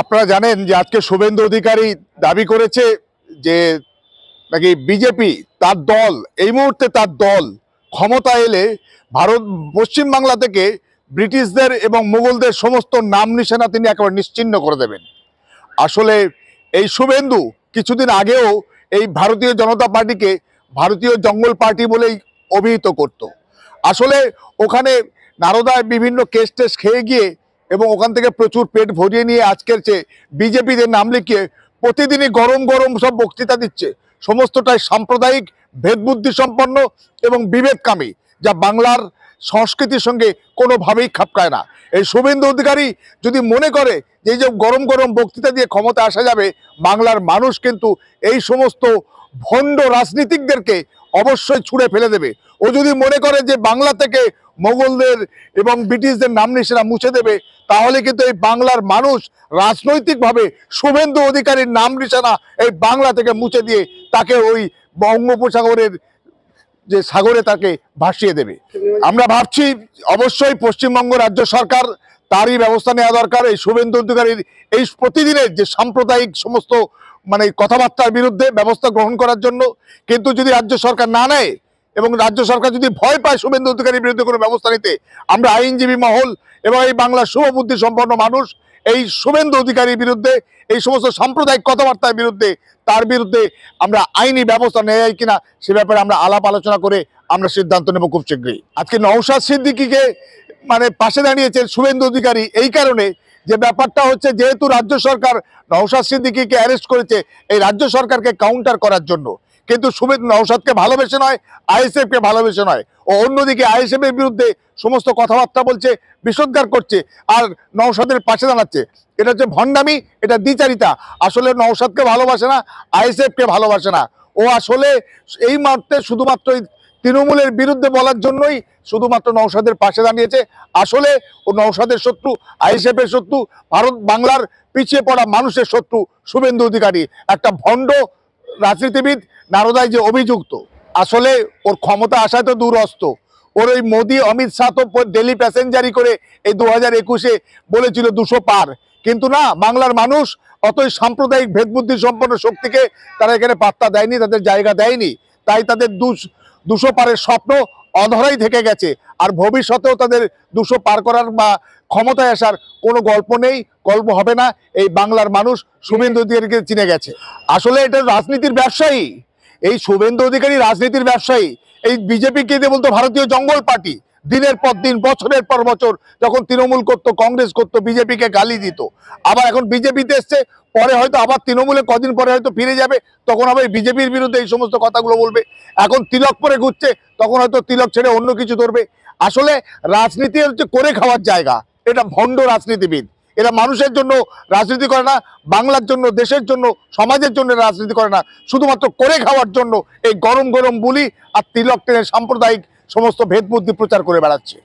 আপনারা জানেন যে আজকে শুভেন্দু অধিকারী দাবি করেছে যে নাকি বিজেপি তার দল এই মুহূর্তে তার দল ক্ষমতা এলে ভারত পশ্চিমবাংলা থেকে ব্রিটিশদের এবং মুঘলদের সমস্ত নাম নিশানা তিনি একেবারে নিশ্চিন্ন করে দেবেন আসলে এই শুভেন্দু কিছুদিন আগেও এই ভারতীয় জনতা পার্টিকে ভারতীয় জঙ্গল পার্টি বলেই অভিহিত করত। আসলে ওখানে নারদায় বিভিন্ন কেস টেস খেয়ে গিয়ে এবং ওখান থেকে প্রচুর পেট ভরিয়ে নিয়ে আজকের চেয়ে বিজেপিদের নাম লিখিয়ে প্রতিদিনই গরম গরম সব বক্তৃতা দিচ্ছে সমস্তটাই সাম্প্রদায়িক ভেদবুদ্ধি সম্পন্ন এবং বিবেককামী যা বাংলার সংস্কৃতির সঙ্গে কোনোভাবেই খাপ খায় না এই শুভেন্দু অধিকারী যদি মনে করে যে যে গরম গরম বক্তৃতা দিয়ে ক্ষমতা আসা যাবে বাংলার মানুষ কিন্তু এই সমস্ত ভণ্ড রাজনীতিকদেরকে অবশ্যই ছুঁড়ে ফেলে দেবে ও যদি মনে করে যে বাংলা থেকে মোগলদের এবং ব্রিটিশদের নাম নিশেরা মুছে দেবে তাহলে কিন্তু এই বাংলার মানুষ রাজনৈতিকভাবে শুভেন্দু অধিকারীর নাম নিশানা এই বাংলা থেকে মুছে দিয়ে তাকে ওই বঙ্গোপসাগরের যে সাগরে তাকে ভাসিয়ে দেবে আমরা ভাবছি অবশ্যই পশ্চিমবঙ্গ রাজ্য সরকার তারই ব্যবস্থা নেওয়া দরকার এই শুভেন্দু অধিকারীর এই প্রতিদিনের যে সাম্প্রদায়িক সমস্ত মানে কথাবার্তার বিরুদ্ধে ব্যবস্থা গ্রহণ করার জন্য কিন্তু যদি রাজ্য সরকার না নেয় এবং রাজ্য সরকার যদি ভয় পায় শুভেন্দু অধিকারীর বিরুদ্ধে কোনো ব্যবস্থা নিতে আমরা আইনজীবী মহল এবং এই বাংলার শুভবুদ্ধি সম্পন্ন মানুষ এই শুভেন্দু অধিকারীর বিরুদ্ধে এই সমস্ত সাম্প্রদায়িক কথাবার্তার বিরুদ্ধে তার বিরুদ্ধে আমরা আইনি ব্যবস্থা নেওয়া যায় কিনা সে ব্যাপারে আমরা আলাপ আলোচনা করে আমরা সিদ্ধান্ত নেব খুব শীঘ্রই আজকে নওশাদ সিদ্দিকিকে মানে পাশে দাঁড়িয়েছেন শুভেন্দু অধিকারী এই কারণে যে ব্যাপারটা হচ্ছে যেহেতু রাজ্য সরকার নওশাদ সিদ্দিকিকে অ্যারেস্ট করেছে এই রাজ্য সরকারকে কাউন্টার করার জন্য কিন্তু সুমিত নওশাদকে ভালোবেসে নয় আইএসএফকে ভালোবেসে নয় ও অন্যদিকে আইএসএফের বিরুদ্ধে সমস্ত কথাবার্তা বলছে বিষোদ্গার করছে আর নওশাদের পাশে দাঁড়াচ্ছে এটা হচ্ছে ভণ্ডামি এটা দ্বিচারিতা আসলে নওশাদকে ভালোবাসে না আইএসএফকে ভালোবাসে না ও আসলে এই মাত্রে শুধুমাত্র তৃণমূলের বিরুদ্ধে বলার জন্যই শুধুমাত্র নৌসাদের পাশে দাঁড়িয়েছে আসলে ও নৌসাদের শত্রু আইএসএফের শত্রু ভারত বাংলার পিছিয়ে পড়া মানুষের শত্রু শুভেন্দু অধিকারী একটা ভণ্ড রাজনীতিবিদ নারদায় যে অভিযুক্ত আসলে ওর ক্ষমতা আসা তো অস্ত ওর ওই মোদি অমিত শাহ তো ডেলি প্যাসেঞ্জারি করে এই দু হাজার একুশে বলেছিল দুশো পার কিন্তু না বাংলার মানুষ অতই সাম্প্রদায়িক ভেদবুদ্ধি সম্পন্ন শক্তিকে তারা এখানে পাত্তা দেয়নি তাদের জায়গা দেয়নি তাই তাদের দুশো পারের স্বপ্ন অধরাই থেকে গেছে আর ভবিষ্যতেও তাদের দুশো পার করার বা ক্ষমতায় আসার কোনো গল্প নেই গল্প হবে না এই বাংলার মানুষ শুভেন্দু অধিকারীকে চিনে গেছে আসলে এটা রাজনীতির ব্যবসায়ী এই শুভেন্দু অধিকারী রাজনীতির ব্যবসায়ী এই বিজেপিকে দিয়ে বলতো ভারতীয় জঙ্গল পার্টি দিনের পর দিন বছরের পর বছর যখন তৃণমূল করত কংগ্রেস করত বিজেপিকে গালি দিত আবার এখন বিজেপিতে এসছে পরে হয়তো আবার তৃণমূলে কদিন পরে হয়তো ফিরে যাবে তখন আবার বিজেপির বিরুদ্ধে এই সমস্ত কথাগুলো বলবে এখন তিলক পরে ঘুরছে তখন হয়তো তিলক ছেড়ে অন্য কিছু ধরবে আসলে রাজনীতি হচ্ছে করে খাওয়ার জায়গা এটা ভণ্ড রাজনীতিবিদ এরা মানুষের জন্য রাজনীতি করে না বাংলার জন্য দেশের জন্য সমাজের জন্য রাজনীতি করে না শুধুমাত্র করে খাওয়ার জন্য এই গরম গরম বুলি আর তিলক টেনে সাম্প্রদায়িক সমস্ত ভেদবুদ্ধি প্রচার করে বেড়াচ্ছে